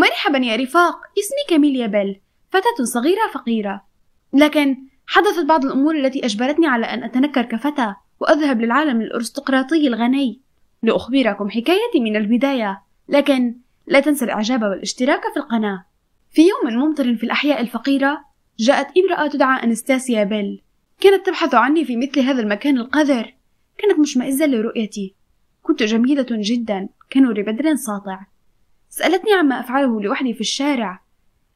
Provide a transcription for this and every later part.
مرحبا يا رفاق اسمي كاميليا بيل فتاة صغيرة فقيرة لكن حدثت بعض الأمور التي أجبرتني على أن أتنكر كفتاة وأذهب للعالم الأرستقراطي الغني لأخبركم حكايتي من البداية لكن لا تنسى الإعجاب والاشتراك في القناة في يوم ممطر في الأحياء الفقيرة جاءت امرأة تدعى أنستاسيا بيل كانت تبحث عني في مثل هذا المكان القذر كانت مشمئزة لرؤيتي كنت جميلة جدا كنور بدر ساطع سألتني عما أفعله لوحدي في الشارع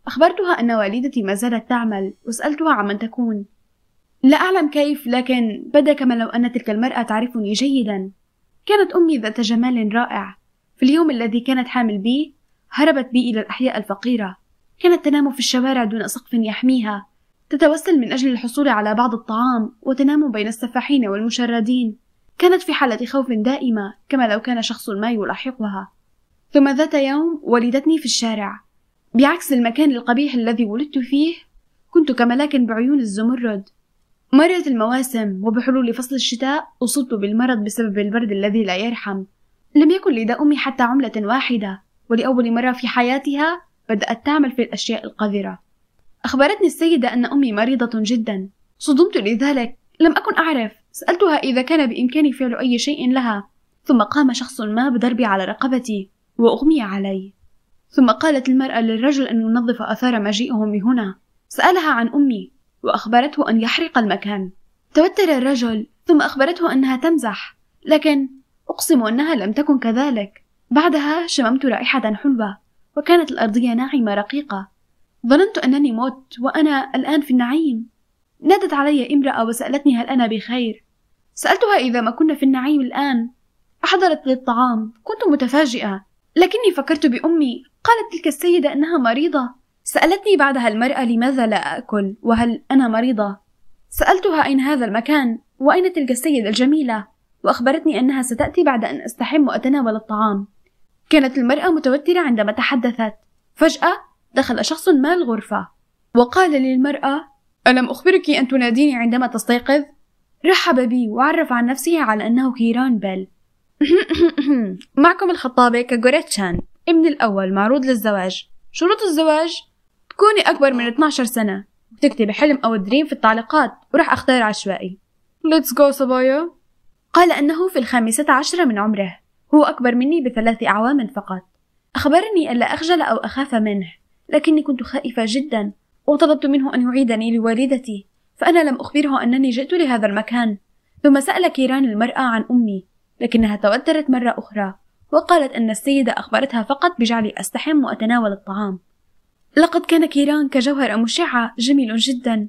أخبرتها أن والدتي ما زالت تعمل وسألتها عمن تكون لا أعلم كيف لكن بدا كما لو أن تلك المرأة تعرفني جيدا كانت أمي ذات جمال رائع في اليوم الذي كانت حامل بي هربت بي إلى الأحياء الفقيرة كانت تنام في الشوارع دون سقف يحميها تتوسل من أجل الحصول على بعض الطعام وتنام بين السفاحين والمشردين كانت في حالة خوف دائمة كما لو كان شخص ما يلاحقها ثم ذات يوم ولدتني في الشارع بعكس المكان القبيح الذي ولدت فيه كنت كملاك بعيون الزمرد مرت المواسم وبحلول فصل الشتاء أصبت بالمرض بسبب البرد الذي لا يرحم لم يكن لدى أمي حتى عملة واحدة ولأول مرة في حياتها بدأت تعمل في الأشياء القذرة أخبرتني السيدة أن أمي مريضة جدا صدمت لذلك لم أكن أعرف سألتها إذا كان بإمكاني فعل أي شيء لها ثم قام شخص ما بضربي على رقبتي وأغمي علي ثم قالت المرأة للرجل أن ينظف أثار مجيئهم هنا سألها عن أمي وأخبرته أن يحرق المكان توتر الرجل ثم أخبرته أنها تمزح لكن أقسم أنها لم تكن كذلك بعدها شممت رائحة حلوة وكانت الأرضية ناعمة رقيقة ظننت أنني مت وأنا الآن في النعيم نادت علي امرأة وسألتني هل أنا بخير سألتها إذا ما كنا في النعيم الآن أحضرت لي الطعام كنت متفاجئة لكني فكرت بأمي قالت تلك السيدة أنها مريضة سألتني بعدها المرأة لماذا لا أكل وهل أنا مريضة سألتها أين هذا المكان وأين تلك السيدة الجميلة وأخبرتني أنها ستأتي بعد أن أستحم وأتناول الطعام كانت المرأة متوترة عندما تحدثت فجأة دخل شخص ما الغرفة وقال للمرأة ألم أخبرك أن تناديني عندما تستيقظ؟ رحب بي وعرف عن نفسه على أنه كيران بيل معكم الخطابة كاغوريا تشان ابن الأول معروض للزواج شروط الزواج تكوني أكبر من 12 سنة وتكتبي حلم أو دريم في التعليقات وراح أختار عشوائي ليتس جو صبايا قال أنه في الخامسة عشرة من عمره هو أكبر مني بثلاث أعوام فقط أخبرني ألا أخجل أو أخاف منه لكني كنت خائفة جدا وطلبت منه أن يعيدني لوالدتي فأنا لم أخبره أنني جئت لهذا المكان ثم سأل كيران المرأة عن أمي لكنها توترت مرة أخرى وقالت أن السيدة أخبرتها فقط بجعلي أستحم وأتناول الطعام لقد كان كيران كجوهرة مشعة جميل جدا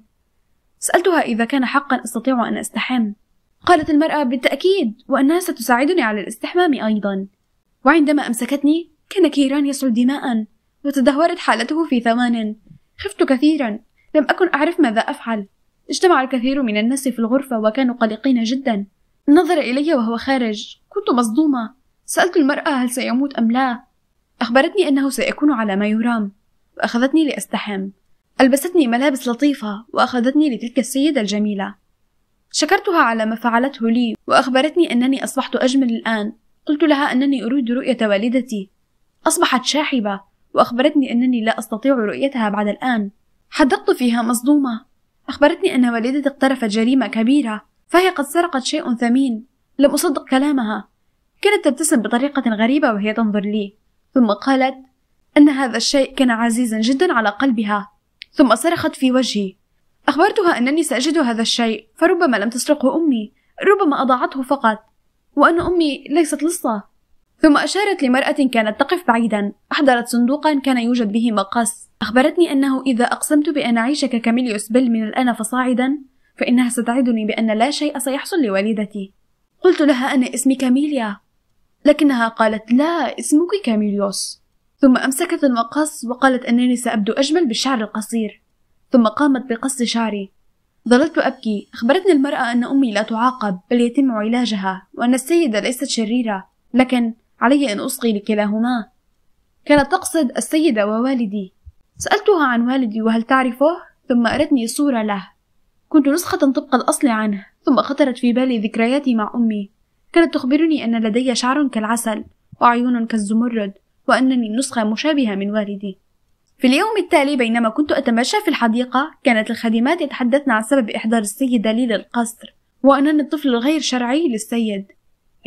سألتها إذا كان حقا أستطيع أن أستحم قالت المرأة بالتأكيد وأنها ستساعدني على الاستحمام أيضا وعندما أمسكتني كان كيران يسعل دماء وتدهورت حالته في ثوان خفت كثيرا لم أكن أعرف ماذا أفعل اجتمع الكثير من الناس في الغرفة وكانوا قلقين جدا نظر إلي وهو خارج كنت مصدومة سألت المرأة هل سيموت أم لا أخبرتني أنه سيكون على ما يرام وأخذتني لأستحم ألبستني ملابس لطيفة وأخذتني لتلك السيدة الجميلة شكرتها على ما فعلته لي وأخبرتني أنني أصبحت أجمل الآن قلت لها أنني أريد رؤية والدتي أصبحت شاحبة وأخبرتني أنني لا أستطيع رؤيتها بعد الآن حدقت فيها مصدومة أخبرتني أن والدتي اقترفت جريمة كبيرة فهي قد سرقت شيء ثمين لم أصدق كلامها كانت تبتسم بطريقة غريبة وهي تنظر لي ثم قالت أن هذا الشيء كان عزيزا جدا على قلبها ثم صرخت في وجهي أخبرتها أنني سأجد هذا الشيء فربما لم تسرقه أمي ربما أضاعته فقط وأن أمي ليست لصة ثم أشارت لمرأة كانت تقف بعيدا أحضرت صندوقا كان يوجد به مقص أخبرتني أنه إذا أقسمت بأن أعيش ككاميليوس بيل من الآن فصاعدا فإنها ستعدني بأن لا شيء سيحصل لوالدتي قلت لها أن اسمي كاميليا لكنها قالت لا اسمك كاميليوس ثم أمسكت المقص وقالت أنني سأبدو أجمل بالشعر القصير ثم قامت بقص شعري ظللت أبكي أخبرتني المرأة أن أمي لا تعاقب بل يتم علاجها وأن السيدة ليست شريرة لكن علي أن أصغي لكلاهما كانت تقصد السيدة ووالدي سألتها عن والدي وهل تعرفه ثم أرتني صورة له كنت نسخة طبق الأصل عنه ثم خطرت في بالي ذكرياتي مع أمي كانت تخبرني أن لدي شعر كالعسل وعيون كالزمرد وأنني نسخة مشابهة من والدي في اليوم التالي بينما كنت أتمشى في الحديقة كانت الخادمات يتحدثن عن سبب إحضار السيدة لي للقصر وأنني الطفل الغير شرعي للسيد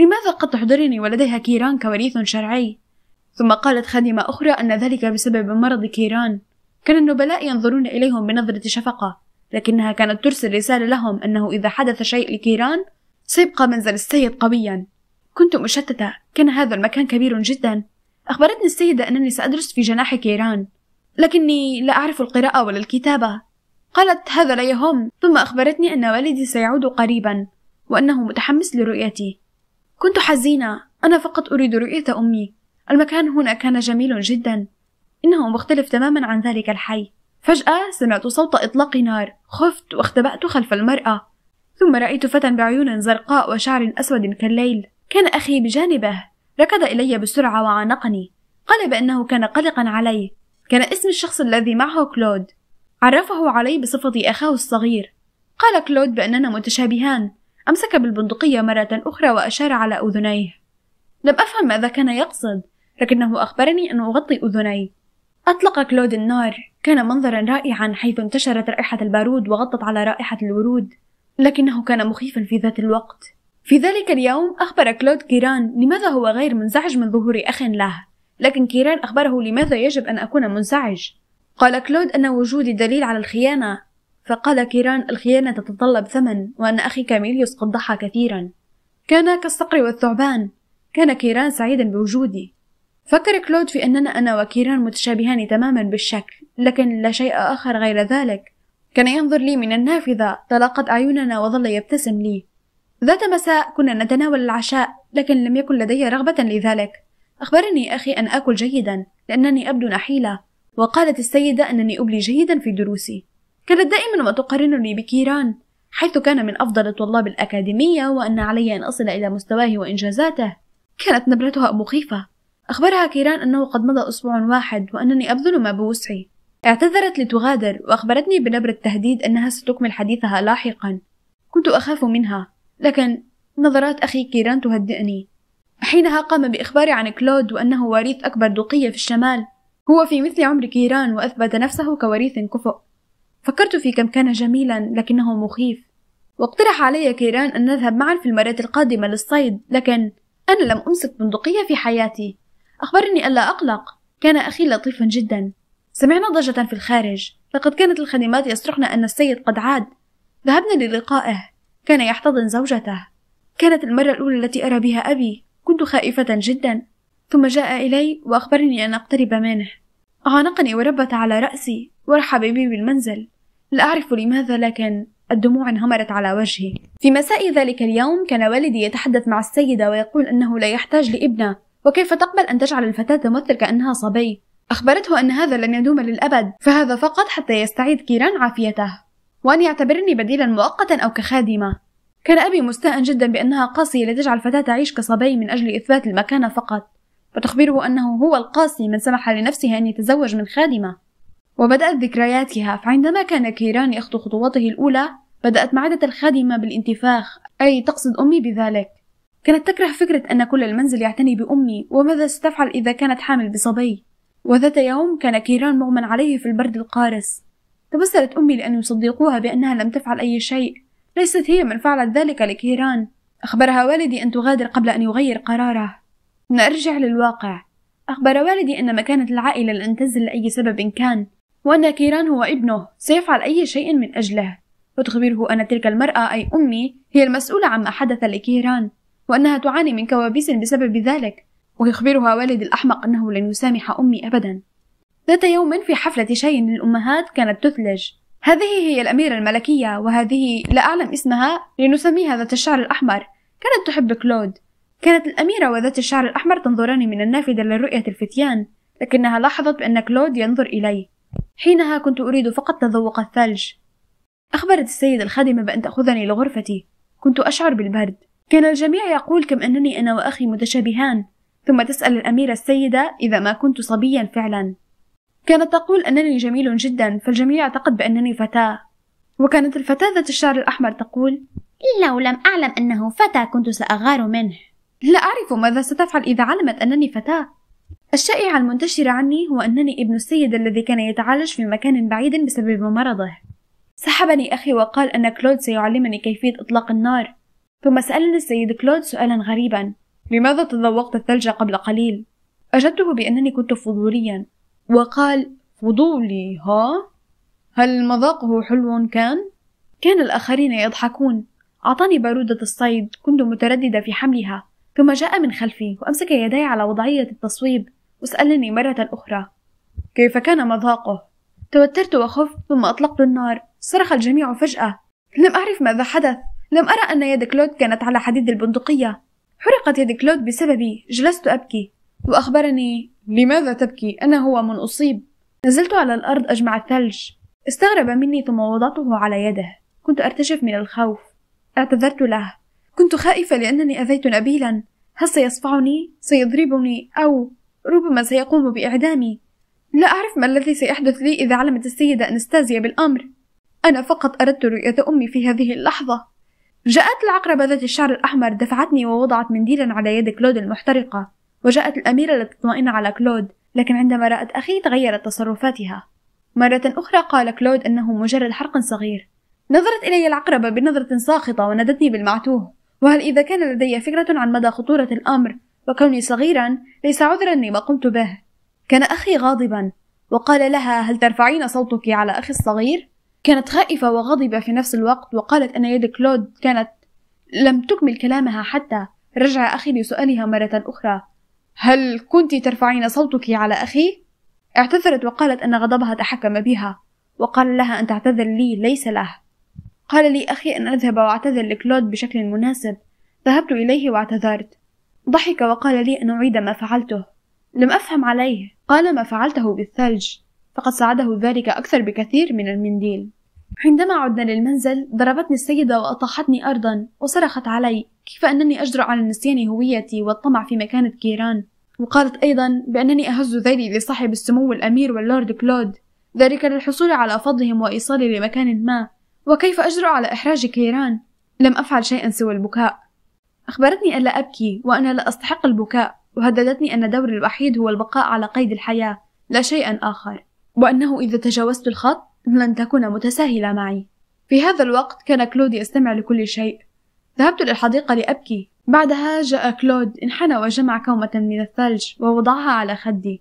لماذا قد تحضرني ولديها كيران كوريث شرعي ثم قالت خادمة أخرى أن ذلك بسبب مرض كيران كان النبلاء ينظرون إليهم بنظرة شفقة لكنها كانت ترسل رسالة لهم أنه إذا حدث شيء لكيران سيبقى منزل السيد قويا كنت مشتتة كان هذا المكان كبير جدا أخبرتني السيدة أنني سأدرس في جناح كيران لكني لا أعرف القراءة ولا الكتابة قالت هذا لا يهم ثم أخبرتني أن والدي سيعود قريبا وأنه متحمس لرؤيتي كنت حزينة أنا فقط أريد رؤية أمي المكان هنا كان جميل جدا إنه مختلف تماما عن ذلك الحي فجأة سمعت صوت إطلاق نار خفت واختبأت خلف المرأة ثم رأيت فتى بعيون زرقاء وشعر أسود كالليل كان أخي بجانبه ركض إلي بسرعة وعانقني قال بأنه كان قلقا علي كان اسم الشخص الذي معه كلود عرفه علي بصفتي أخاه الصغير قال كلود بأننا متشابهان أمسك بالبندقية مرة أخرى وأشار على أذنيه لم أفهم ماذا كان يقصد لكنه أخبرني أن أغطي أذني أطلق كلود النار كان منظرا رائعا حيث انتشرت رائحة البارود وغطت على رائحة الورود لكنه كان مخيفا في ذات الوقت في ذلك اليوم أخبر كلود كيران لماذا هو غير منزعج من ظهور أخ له لكن كيران أخبره لماذا يجب أن أكون منزعج قال كلود أن وجودي دليل على الخيانة فقال كيران الخيانة تتطلب ثمن وأن أخي كاميليوس قد ضحى كثيرا كان كالصقر والثعبان كان كيران سعيدا بوجودي فكر كلود في أننا أنا وكيران متشابهان تماما بالشكل لكن لا شيء آخر غير ذلك كان ينظر لي من النافذة تلاقت أعيننا وظل يبتسم لي ذات مساء كنا نتناول العشاء لكن لم يكن لدي رغبة لذلك أخبرني أخي أن آكل جيدا لأنني أبدو نحيلة وقالت السيدة أنني أبلي جيدا في دروسي كانت دائما ما تقارنني بكيران حيث كان من أفضل طلاب الأكاديمية وأن علي أن أصل إلى مستواه وإنجازاته كانت نبرتها مخيفة أخبرها كيران أنه قد مضى أسبوع واحد وأنني أبذل ما بوسعي اعتذرت لتغادر وأخبرتني بنبرة تهديد أنها ستكمل حديثها لاحقا كنت أخاف منها لكن نظرات أخي كيران تهدئني حينها قام بإخباري عن كلود وأنه وريث أكبر دوقية في الشمال هو في مثل عمر كيران وأثبت نفسه كوريث كفؤ فكرت في كم كان جميلا لكنه مخيف واقترح علي كيران أن نذهب معا في المرات القادمة للصيد لكن أنا لم أمسك بندقية في حياتي أخبرني ألا أقلق كان أخي لطيفا جدا سمعنا ضجة في الخارج لقد كانت الخادمات يصرخن أن السيد قد عاد ذهبنا للقائه كان يحتضن زوجته كانت المرة الأولى التي أرى بها أبي كنت خائفة جدا ثم جاء إلي وأخبرني أن أقترب منه عانقني وربت على رأسي ورحب بي بالمنزل لا أعرف لماذا لكن الدموع انهمرت على وجهي في مساء ذلك اليوم كان والدي يتحدث مع السيدة ويقول أنه لا يحتاج لابنه وكيف تقبل أن تجعل الفتاة تمثل كأنها صبي أخبرته أن هذا لن يدوم للأبد فهذا فقط حتى يستعيد كيران عافيته وأن يعتبرني بديلا مؤقتا أو كخادمة كان أبي مستاء جدا بأنها قاسية لتجعل فتاة تعيش كصبي من أجل إثبات المكانة فقط وتخبره أنه هو القاسي من سمح لنفسه أن يتزوج من خادمة وبدأت ذكرياتها فعندما كان كيران يخطو خطواته الأولى بدأت معدة الخادمة بالانتفاخ أي تقصد أمي بذلك كانت تكره فكرة أن كل المنزل يعتني بأمي وماذا ستفعل إذا كانت حامل بصبي وذات يوم كان كيران مغمى عليه في البرد القارس تبسلت أمي لأن يصدقوها بأنها لم تفعل أي شيء ليست هي من فعلت ذلك لكيران أخبرها والدي أن تغادر قبل أن يغير قراره نرجع للواقع أخبر والدي أن مكانة العائلة لن تنزل لأي سبب كان وأن كيران هو ابنه سيفعل أي شيء من أجله وتخبره أن تلك المرأة أي أمي هي المسؤولة عما حدث لكيران وأنها تعاني من كوابيس بسبب ذلك ويخبرها والد الأحمق أنه لن يسامح أمي أبدا ذات يوم في حفلة شاي للأمهات كانت تثلج هذه هي الأميرة الملكية وهذه لا أعلم اسمها لنسميها ذات الشعر الأحمر كانت تحب كلود كانت الأميرة وذات الشعر الأحمر تنظران من النافذة لرؤية الفتيان لكنها لاحظت بأن كلود ينظر إليه حينها كنت أريد فقط تذوق الثلج أخبرت السيدة الخادمة بأن تأخذني لغرفتي كنت أشعر بالبرد كان الجميع يقول كم أنني أنا وأخي متشابهان ثم تسأل الأميرة السيدة إذا ما كنت صبيا فعلا كانت تقول أنني جميل جدا فالجميع اعتقد بأنني فتاة وكانت الفتاة ذات الشعر الأحمر تقول لو لم أعلم أنه فتى كنت سأغار منه لا أعرف ماذا ستفعل إذا علمت أنني فتاة الشائعة المنتشرة عني هو أنني ابن السيد الذي كان يتعالج في مكان بعيد بسبب مرضه سحبني أخي وقال أن كلود سيعلمني كيفية إطلاق النار ثم سألني السيد كلود سؤالا غريبا لماذا تذوقت الثلج قبل قليل؟ أجبته بأنني كنت فضوليا وقال فضولي ها؟ هل مذاقه حلو كان؟ كان الآخرين يضحكون أعطاني بارودة الصيد كنت مترددة في حملها ثم جاء من خلفي وأمسك يدي على وضعية التصويب وسألني مرة أخرى كيف كان مذاقه؟ توترت وخفت ثم أطلقت النار صرخ الجميع فجأة لم أعرف ماذا حدث لم أرى أن يد كلود كانت على حديد البندقية حرقت يد كلود بسببي جلست أبكي وأخبرني لماذا تبكي أنا هو من أصيب نزلت على الأرض أجمع الثلج استغرب مني ثم وضعته على يده كنت أرتجف من الخوف اعتذرت له كنت خائفة لأنني أذيت نبيلا هل سيصفعني؟ سيضربني أو ربما سيقوم بإعدامي لا أعرف ما الذي سيحدث لي إذا علمت السيدة أنستازيا بالأمر أنا فقط أردت رؤية أمي في هذه اللحظة جاءت العقربة ذات الشعر الأحمر دفعتني ووضعت منديلا على يد كلود المحترقة وجاءت الأميرة لتطمئن على كلود لكن عندما رأت أخي تغيرت تصرفاتها مرة أخرى قال كلود أنه مجرد حرق صغير نظرت إلي العقربة بنظرة ساخطة ونادتني بالمعتوه وهل إذا كان لدي فكرة عن مدى خطورة الأمر وكوني صغيرا ليس عذرا لما قمت به كان أخي غاضبا وقال لها هل ترفعين صوتك على أخي الصغير؟ كانت خائفة وغاضبة في نفس الوقت وقالت أن يد كلود كانت لم تكمل كلامها حتى رجع أخي لسؤالها مرة أخرى هل كنت ترفعين صوتك على أخي؟ اعتذرت وقالت أن غضبها تحكم بها وقال لها أن تعتذر لي ليس له قال لي أخي أن أذهب وأعتذر لكلود بشكل مناسب ذهبت إليه واعتذرت ضحك وقال لي أن أعيد ما فعلته لم أفهم عليه قال ما فعلته بالثلج فقد ساعده ذلك أكثر بكثير من المنديل عندما عدنا للمنزل ضربتني السيدة وأطاحتني أرضا وصرخت علي كيف أنني أجرع على نسيان هويتي والطمع في مكانة كيران وقالت أيضا بأنني أهز ذيلي لصاحب السمو الأمير واللورد كلود ذلك للحصول على فضلهم وإيصالي لمكان ما وكيف أجرع على إحراج كيران لم أفعل شيئا سوى البكاء أخبرتني ألا أبكي وأنا لا أستحق البكاء وهددتني أن دوري الوحيد هو البقاء على قيد الحياة لا شيئا آخر وأنه إذا تجاوزت الخط لن تكون متساهلة معي في هذا الوقت كان كلود يستمع لكل شيء ذهبت للحديقة لأبكي بعدها جاء كلود انحنى وجمع كومة من الثلج ووضعها على خدي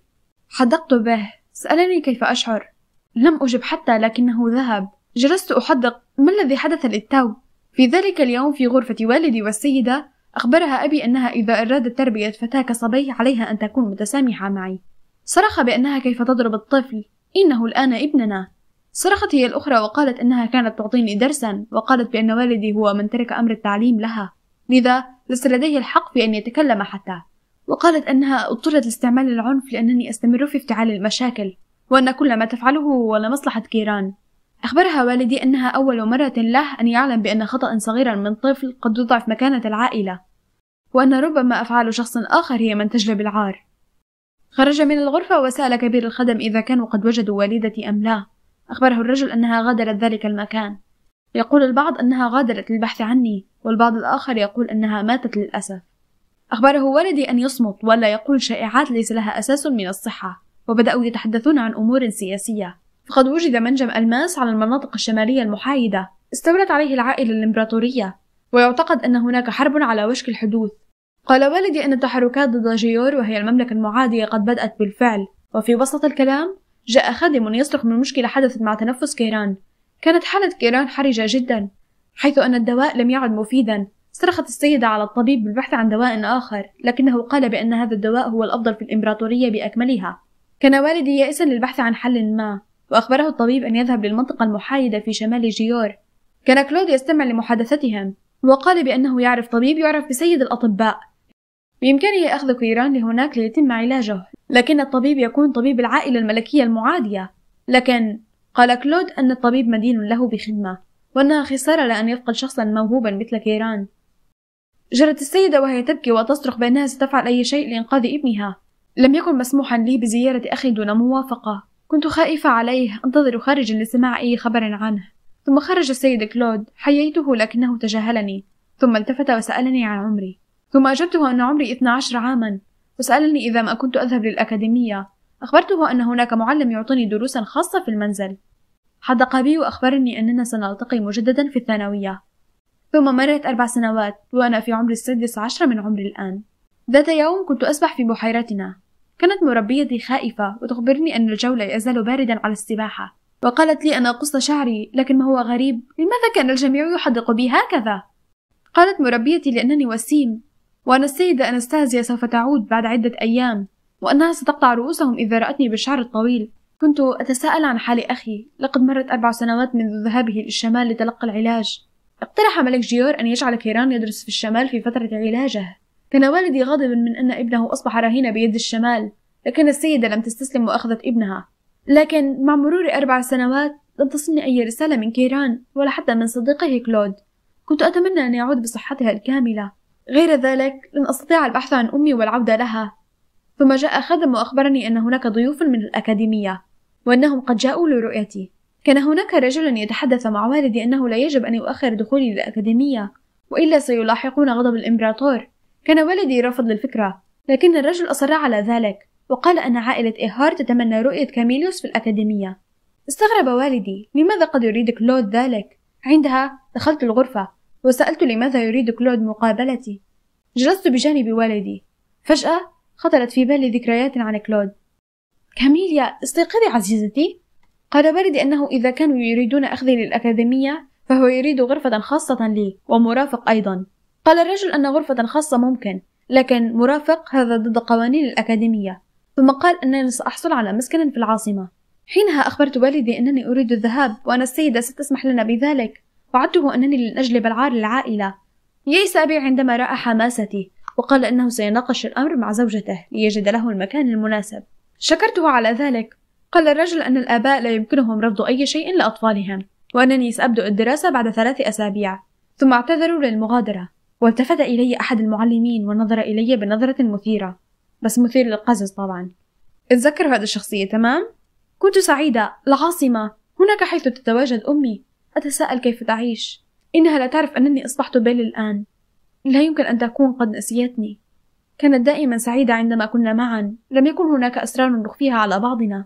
حدقت به سألني كيف أشعر لم أجب حتى لكنه ذهب جلست أحدق ما الذي حدث للتو في ذلك اليوم في غرفة والدي والسيدة أخبرها أبي أنها إذا أرادت تربية فتاة كصبي عليها أن تكون متسامحة معي صرخ بأنها كيف تضرب الطفل إنه الآن ابننا صرخت هي الأخرى وقالت أنها كانت تعطيني درسا وقالت بأن والدي هو من ترك أمر التعليم لها لذا ليس لديه الحق في أن يتكلم حتى وقالت أنها اضطرت لاستعمال العنف لأنني أستمر في افتعال المشاكل وأن كل ما تفعله هو لمصلحة كيران أخبرها والدي أنها أول مرة له أن يعلم بأن خطأ صغيرا من طفل قد يضعف مكانة العائلة وأن ربما أفعال شخص آخر هي من تجلب العار خرج من الغرفة وسأل كبير الخدم إذا كانوا قد وجدوا والدتي أم لا أخبره الرجل أنها غادرت ذلك المكان يقول البعض أنها غادرت للبحث عني والبعض الآخر يقول أنها ماتت للأسف أخبره والدي أن يصمت ولا يقول شائعات ليس لها أساس من الصحة وبدأوا يتحدثون عن أمور سياسية فقد وجد منجم ألماس على المناطق الشمالية المحايدة استولت عليه العائلة الإمبراطورية ويعتقد أن هناك حرب على وشك الحدوث قال والدي أن التحركات ضد جيور وهي المملكة المعادية قد بدأت بالفعل وفي وسط الكلام جاء خادم يصرخ من مشكلة حدثت مع تنفس كيران كانت حالة كيران حرجة جدا حيث أن الدواء لم يعد مفيدا صرخت السيدة على الطبيب بالبحث عن دواء آخر لكنه قال بأن هذا الدواء هو الأفضل في الإمبراطورية بأكملها كان والدي يائسا للبحث عن حل ما وأخبره الطبيب أن يذهب للمنطقة المحايدة في شمال جيور كان كلود يستمع لمحادثتهم وقال بأنه يعرف طبيب يعرف بسيد الأطباء بإمكانه أخذ كيران لهناك ليتم علاجه لكن الطبيب يكون طبيب العائلة الملكية المعادية لكن قال كلود أن الطبيب مدين له بخدمة وأنها خسارة لأن يفقد شخصا موهوبا مثل كيران جرت السيدة وهي تبكي وتصرخ بأنها ستفعل أي شيء لإنقاذ ابنها لم يكن مسموحا لي بزيارة أخي دون موافقة كنت خائفة عليه أنتظر خارجا لسماع أي خبر عنه ثم خرج السيد كلود حييته لكنه تجاهلني ثم التفت وسألني عن عمري ثم أجبته أن عمري 12 عاما وسألني إذا ما كنت أذهب للأكاديمية أخبرته أن هناك معلم يعطيني دروسا خاصة في المنزل حدق بي وأخبرني أننا سنلتقي مجددا في الثانوية ثم مرت أربع سنوات وأنا في عمر السادس عشر من عمري الآن ذات يوم كنت أسبح في بحيرتنا كانت مربيتي خائفة وتخبرني أن الجو لا يزال باردا على السباحة وقالت لي أن أقص شعري لكن ما هو غريب لماذا كان الجميع يحدق بي هكذا؟ قالت مربيتي لأنني وسيم وأن السيدة أنستازيا سوف تعود بعد عدة أيام وأنها ستقطع رؤوسهم إذا رأتني بالشعر الطويل كنت أتساءل عن حال أخي لقد مرت أربع سنوات منذ ذهابه للشمال لتلقى العلاج اقترح ملك جيور أن يجعل كيران يدرس في الشمال في فترة علاجه كان والدي غاضبا من أن ابنه أصبح رهينة بيد الشمال لكن السيدة لم تستسلم وأخذت ابنها لكن مع مرور أربع سنوات لم تصلني أي رسالة من كيران ولا حتى من صديقه كلود كنت أتمنى أن يعود بصحتها الكاملة غير ذلك لن أستطيع البحث عن أمي والعودة لها ثم جاء خادم وأخبرني أن هناك ضيوف من الأكاديمية وأنهم قد جاءوا لرؤيتي كان هناك رجل يتحدث مع والدي أنه لا يجب أن يؤخر دخولي للأكاديمية وإلا سيلاحقون غضب الإمبراطور كان والدي رفض للفكرة لكن الرجل أصر على ذلك وقال أن عائلة إيهار تتمنى رؤية كاميليوس في الأكاديمية استغرب والدي لماذا قد يريد كلود ذلك عندها دخلت الغرفة وسألت لماذا يريد كلود مقابلتي جلست بجانب والدي فجأة خطرت في بالي ذكريات عن كلود كاميليا استيقظي عزيزتي قال والدي أنه إذا كانوا يريدون أخذي للأكاديمية فهو يريد غرفة خاصة لي ومرافق أيضا قال الرجل أن غرفة خاصة ممكن لكن مرافق هذا ضد قوانين الأكاديمية ثم قال أنني سأحصل على مسكن في العاصمة حينها أخبرت والدي أنني أريد الذهاب وأن السيدة ستسمح لنا بذلك وعدته أنني لن أجلب العار للعائلة يئس أبي عندما رأى حماستي وقال أنه سيناقش الأمر مع زوجته ليجد له المكان المناسب شكرته على ذلك قال الرجل أن الآباء لا يمكنهم رفض أي شيء لأطفالهم وأنني سأبدأ الدراسة بعد ثلاث أسابيع ثم اعتذروا للمغادرة والتفت إلي أحد المعلمين ونظر إلي بنظرة مثيرة بس مثير للقزز طبعا اتذكر هذا الشخصية تمام؟ كنت سعيدة العاصمة هناك حيث تتواجد أمي أتساءل كيف تعيش إنها لا تعرف أنني أصبحت بيل الآن لا يمكن أن تكون قد نسيتني كانت دائما سعيدة عندما كنا معا لم يكن هناك أسرار نخفيها على بعضنا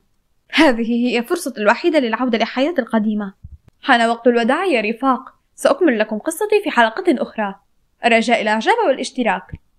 هذه هي فرصة الوحيدة للعودة لحياة القديمة حان وقت الوداع يا رفاق سأكمل لكم قصتي في حلقة أخرى الرجاء الإعجاب والاشتراك